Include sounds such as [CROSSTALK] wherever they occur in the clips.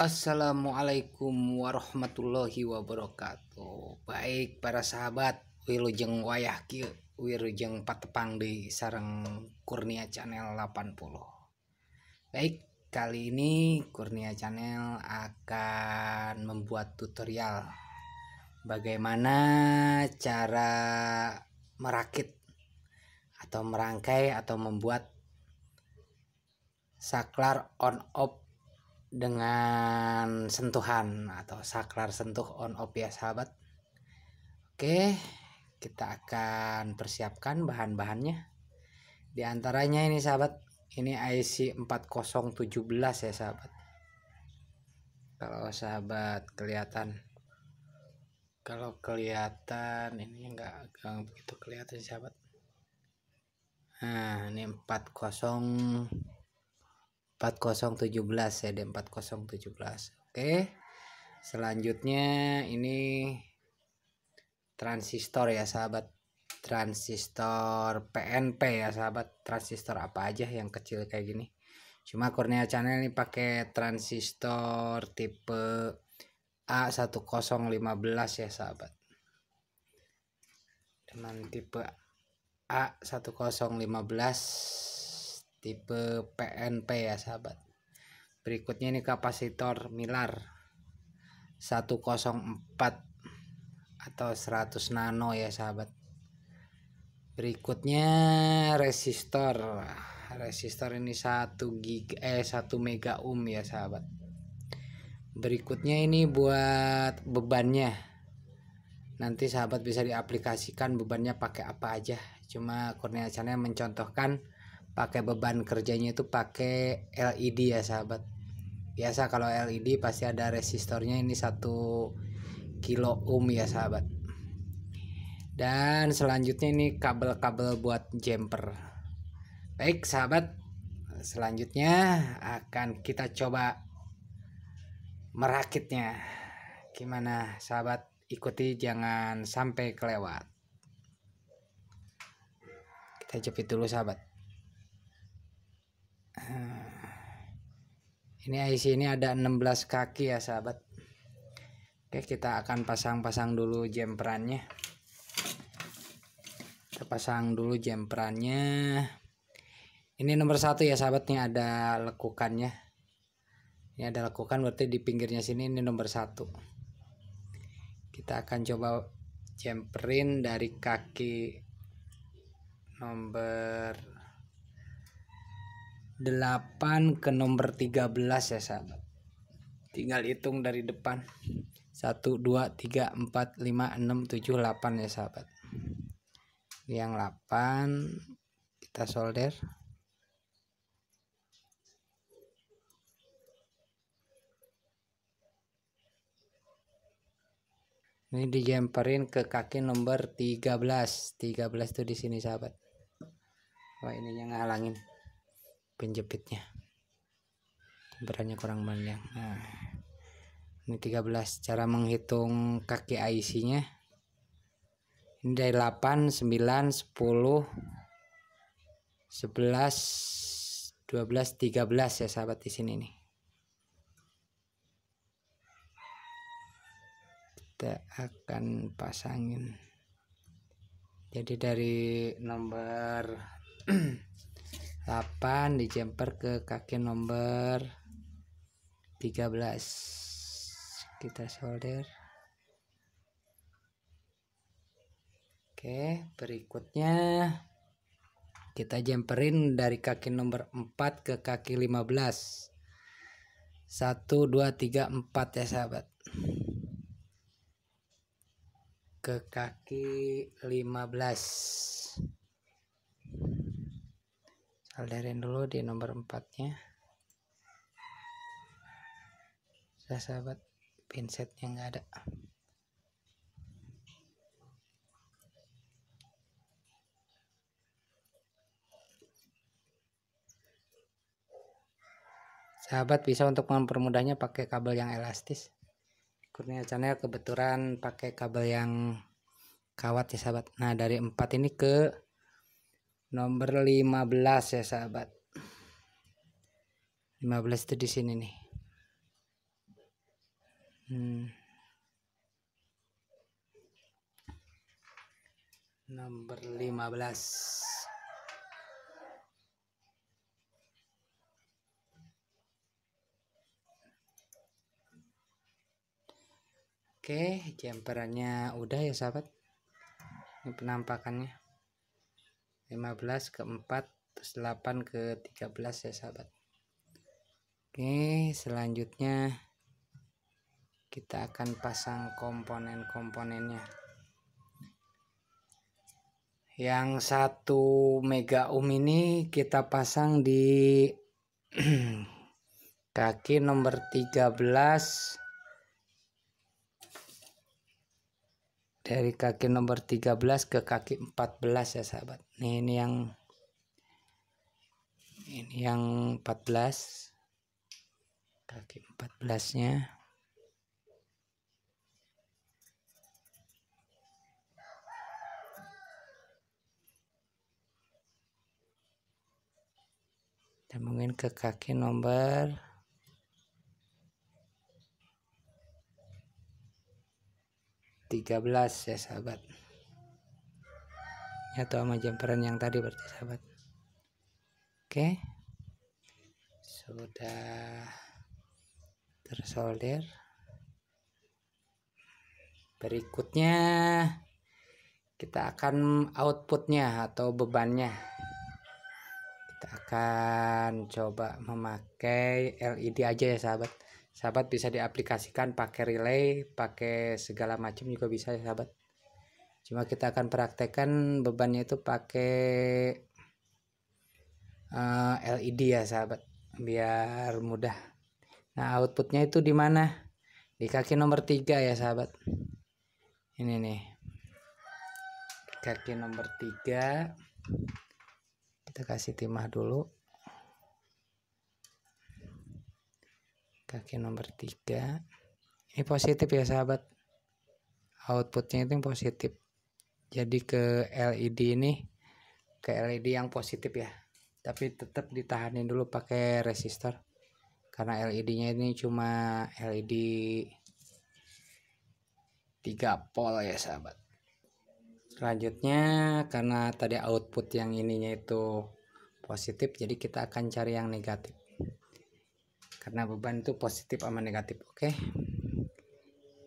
Assalamualaikum warahmatullahi wabarakatuh baik para sahabat Wilujeng wayah Ki Wirujeng Patepang di sarang Kurnia Channel 80 baik kali ini Kurnia Channel akan membuat tutorial bagaimana cara merakit atau merangkai atau membuat saklar on off dengan sentuhan atau saklar sentuh on off ya sahabat oke kita akan persiapkan bahan-bahannya di antaranya ini sahabat ini IC 4017 ya sahabat kalau sahabat kelihatan kalau kelihatan ini enggak, enggak begitu kelihatan sahabat nah ini 40 4017 CD 4017 oke selanjutnya ini transistor ya sahabat transistor PNP ya sahabat transistor apa aja yang kecil kayak gini cuma kurnia Channel ini pakai transistor tipe A1015 ya sahabat dengan tipe A1015 tipe PNP ya sahabat berikutnya ini kapasitor milar 104 atau 100 nano ya sahabat berikutnya resistor resistor ini 1 gig eh 1 mega ohm ya sahabat berikutnya ini buat bebannya nanti sahabat bisa diaplikasikan bebannya pakai apa aja cuma kurnia mencontohkan pakai beban kerjanya itu pakai LED ya sahabat biasa kalau LED pasti ada resistornya ini satu kilo ohm ya sahabat dan selanjutnya ini kabel-kabel buat jumper baik sahabat selanjutnya akan kita coba merakitnya gimana sahabat ikuti jangan sampai kelewat kita jepit dulu sahabat Ah. ini IC ini ada 16 kaki ya sahabat Oke kita akan pasang-pasang dulu jemperannya kita pasang dulu jemperannya ini nomor satu ya sahabatnya ada lekukannya ini ada lekukan berarti di pinggirnya sini ini nomor satu kita akan coba jemperin dari kaki nomor 8 ke nomor 13 ya sahabat tinggal hitung dari depan 1 2 3 4 5 6 7 8 ya sahabat yang 8 kita solder ini dijemperin ke kaki nomor 13 13 itu di sini sahabat wah ininya ngalangin penjepitnya berannya kurang panjang nah ini 13 cara menghitung kaki IC nya ini dari 8 9 10 11 12 13 ya sahabat di sini nih kita akan pasangin jadi dari nomor [CLEARS THROAT] 8 dijumper ke kaki nomor 13 kita solder Oke berikutnya kita jumperin dari kaki nomor 4 ke kaki 15 1 2 3 4 ya sahabat ke kaki 15 saldarin dulu di nomor empatnya sudah sahabat pinsetnya nggak ada sahabat bisa untuk mempermudahnya pakai kabel yang elastis kurnia channel kebetulan pakai kabel yang kawat ya sahabat nah dari empat ini ke nomor 15 ya sahabat 15 itu di sini nih hmm. nomor 15 Oke, jemperannya udah ya sahabat. Ini penampakannya. 15 ke 4 terus 8 ke 13 ya sahabat oke selanjutnya kita akan pasang komponen-komponennya yang satu mega ohm ini kita pasang di [CLEARS THROAT] kaki nomor 13 dari kaki nomor 13 ke kaki 14 ya sahabat nih ini yang ini yang 14 kaki 14 nya dan mungkin ke kaki nomor 13 ya sahabat atau sama ya, jumperan yang tadi berarti sahabat oke sudah tersolder berikutnya kita akan outputnya atau bebannya kita akan coba memakai LED aja ya sahabat sahabat bisa diaplikasikan pakai relay pakai segala macam juga bisa ya sahabat cuma kita akan praktekkan bebannya itu pakai uh, eh, LED ya sahabat biar mudah nah outputnya itu di mana di kaki nomor tiga ya sahabat ini nih kaki nomor tiga kita kasih timah dulu kaki nomor 3 ini positif ya sahabat outputnya itu yang positif jadi ke LED ini ke LED yang positif ya tapi tetap ditahanin dulu pakai resistor karena LED-nya ini cuma LED 3 pol ya sahabat selanjutnya karena tadi output yang ininya itu positif jadi kita akan cari yang negatif karena beban itu positif sama negatif oke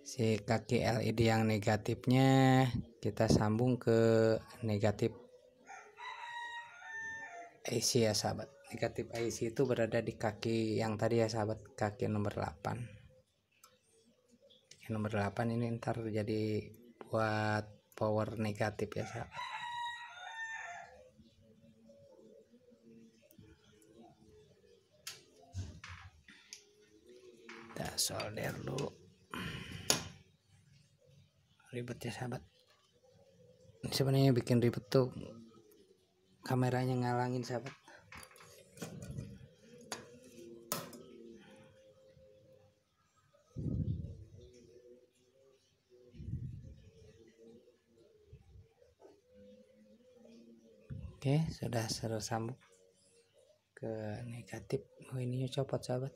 si kaki LED yang negatifnya kita sambung ke negatif IC ya sahabat negatif IC itu berada di kaki yang tadi ya sahabat kaki nomor 8 kaki nomor 8 ini ntar jadi buat power negatif ya sahabat kita solder dulu ribet ya sahabat sebenarnya bikin ribet tuh kameranya ngalangin sahabat Oke, sudah seru sambung ke negatif. Oh, ini copot sahabat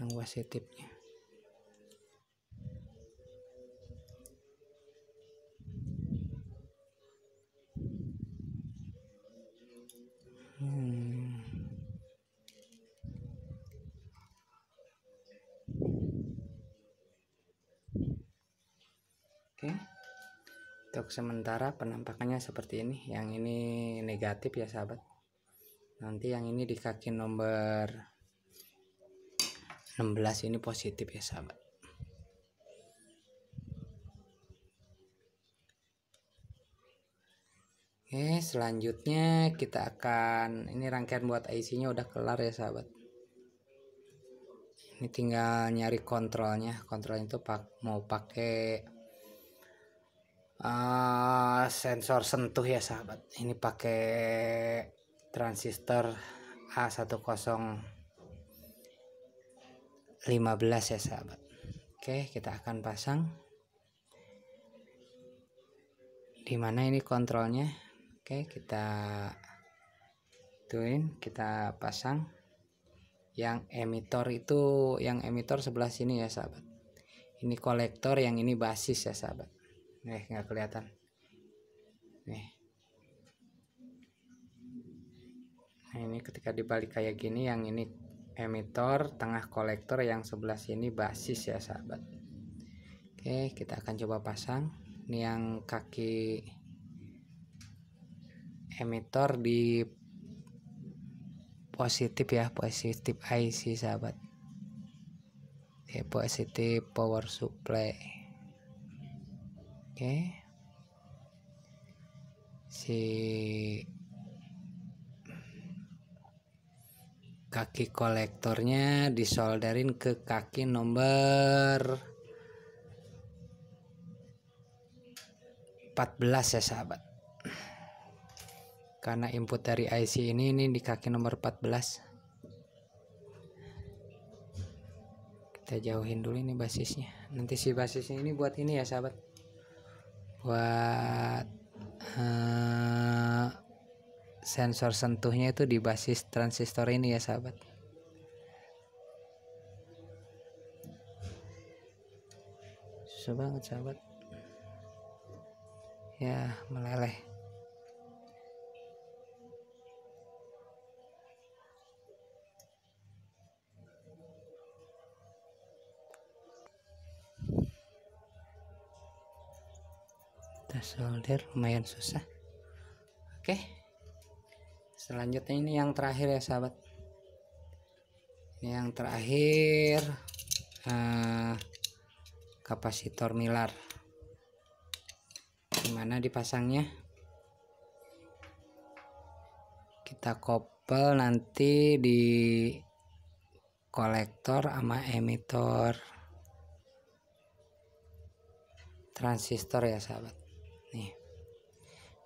yang wasitipnya hmm. Oke. Untuk sementara penampakannya seperti ini. Yang ini negatif ya sahabat. Nanti yang ini di kaki nomor 16 ini positif ya sahabat Oke selanjutnya kita akan ini rangkaian buat IC nya udah kelar ya sahabat ini tinggal nyari kontrolnya kontrolnya itu pak mau pakai uh, sensor sentuh ya sahabat ini pakai transistor A10 15 ya sahabat oke kita akan pasang dimana ini kontrolnya oke kita tuin kita pasang yang emitor itu yang emitor sebelah sini ya sahabat ini kolektor yang ini basis ya sahabat nih eh, nggak kelihatan nih nah ini ketika dibalik kayak gini yang ini emitor tengah kolektor yang sebelah sini basis ya sahabat oke kita akan coba pasang ini yang kaki emitor di positif ya positif IC sahabat oke positif power supply oke si kaki kolektornya disolderin ke kaki nomor 14 ya sahabat karena input dari IC ini ini di kaki nomor 14 kita jauhin dulu ini basisnya nanti si basisnya ini buat ini ya sahabat buat uh, sensor sentuhnya itu di basis transistor ini ya sahabat susah banget sahabat ya meleleh kita solder lumayan susah oke okay selanjutnya ini yang terakhir ya sahabat ini yang terakhir uh, kapasitor milar dimana dipasangnya kita kopel nanti di kolektor sama emitor transistor ya sahabat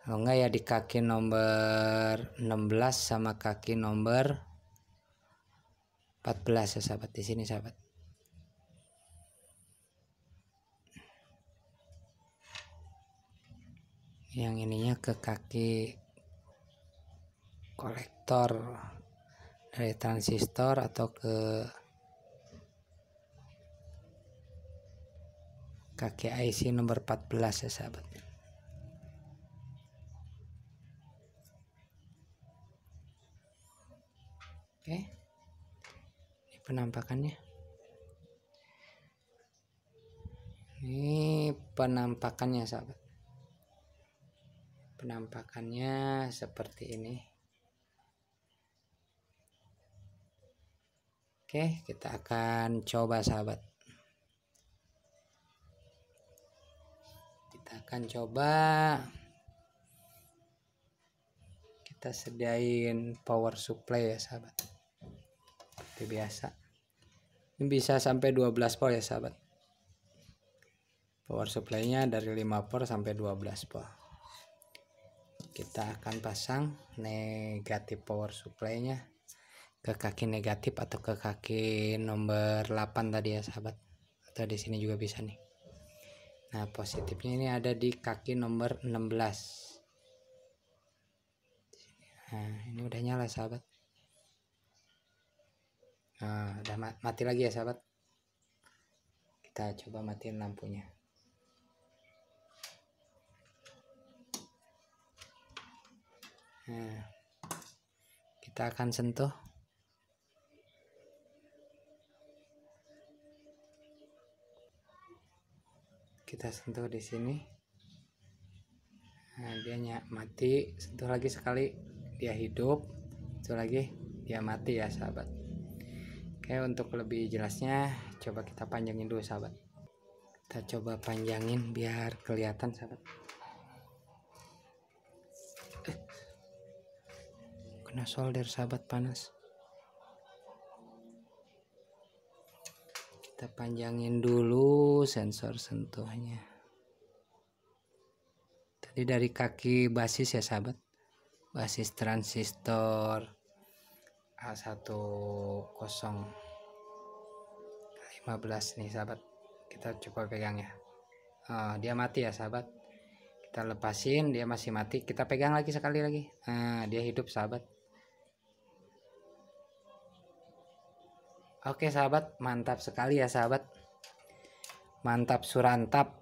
kalau enggak ya di kaki nomor 16 sama kaki nomor 14 ya sahabat di sini sahabat yang ininya ke kaki kolektor dari transistor atau ke kaki IC nomor 14 ya sahabat oke ini penampakannya ini penampakannya sahabat penampakannya seperti ini oke kita akan coba sahabat kita akan coba kita sediain power supply ya sahabat seperti biasa ini bisa sampai 12 volt ya sahabat power supply-nya dari 5 volt sampai 12 volt kita akan pasang negatif power supply-nya ke kaki negatif atau ke kaki nomor 8 tadi ya sahabat atau di sini juga bisa nih nah positifnya ini ada di kaki nomor 16 nah ini udah nyala sahabat nah udah mati lagi ya sahabat kita coba matiin lampunya nah, kita akan sentuh kita sentuh di sini nah, dia nyak mati sentuh lagi sekali dia hidup sentuh lagi dia mati ya sahabat Oke, untuk lebih jelasnya coba kita panjangin dulu sahabat. Kita coba panjangin biar kelihatan sahabat. Eh, kena solder sahabat panas. Kita panjangin dulu sensor sentuhnya. Tadi dari kaki basis ya sahabat. Basis transistor h 15 nih sahabat kita coba pegang ya uh, dia mati ya sahabat kita lepasin dia masih mati kita pegang lagi sekali lagi nah, dia hidup sahabat Oke sahabat, mantap sekali ya sahabat. Mantap surantap.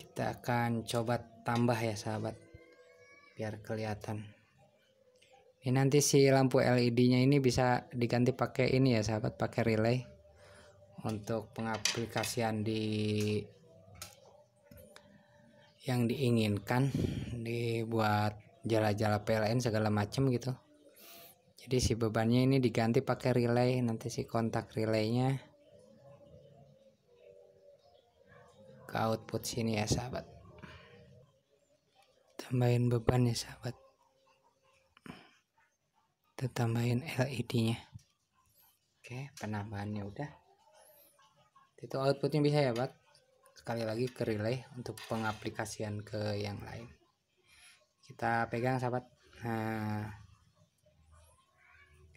Kita akan coba tambah ya sahabat. Biar kelihatan ini ya, nanti si lampu LED-nya ini bisa diganti pakai ini ya sahabat pakai relay untuk pengaplikasian di yang diinginkan dibuat jala-jala PLN segala macam gitu jadi si bebannya ini diganti pakai relay nanti si kontak relaynya ke output sini ya sahabat tambahin beban ya sahabat kita tambahin LED-nya oke penambahannya udah itu outputnya bisa ya Pak sekali lagi ke relay untuk pengaplikasian ke yang lain kita pegang sahabat nah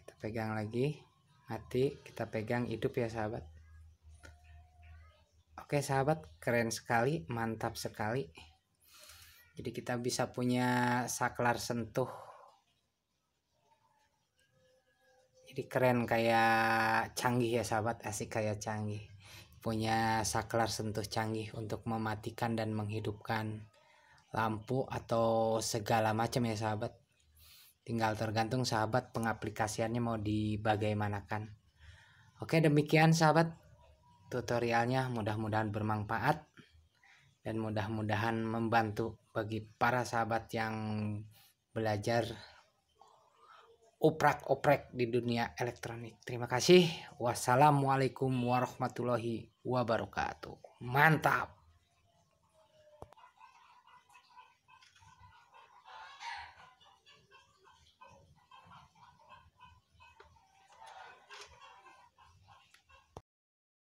kita pegang lagi mati kita pegang hidup ya sahabat oke sahabat keren sekali mantap sekali jadi kita bisa punya saklar sentuh keren kayak canggih ya sahabat, asik kayak canggih. Punya saklar sentuh canggih untuk mematikan dan menghidupkan lampu atau segala macam ya sahabat. Tinggal tergantung sahabat pengaplikasiannya mau dibagaimanakan. Oke demikian sahabat tutorialnya mudah-mudahan bermanfaat dan mudah-mudahan membantu bagi para sahabat yang belajar oprek oprek di dunia elektronik. Terima kasih. Wassalamualaikum warahmatullahi wabarakatuh. Mantap.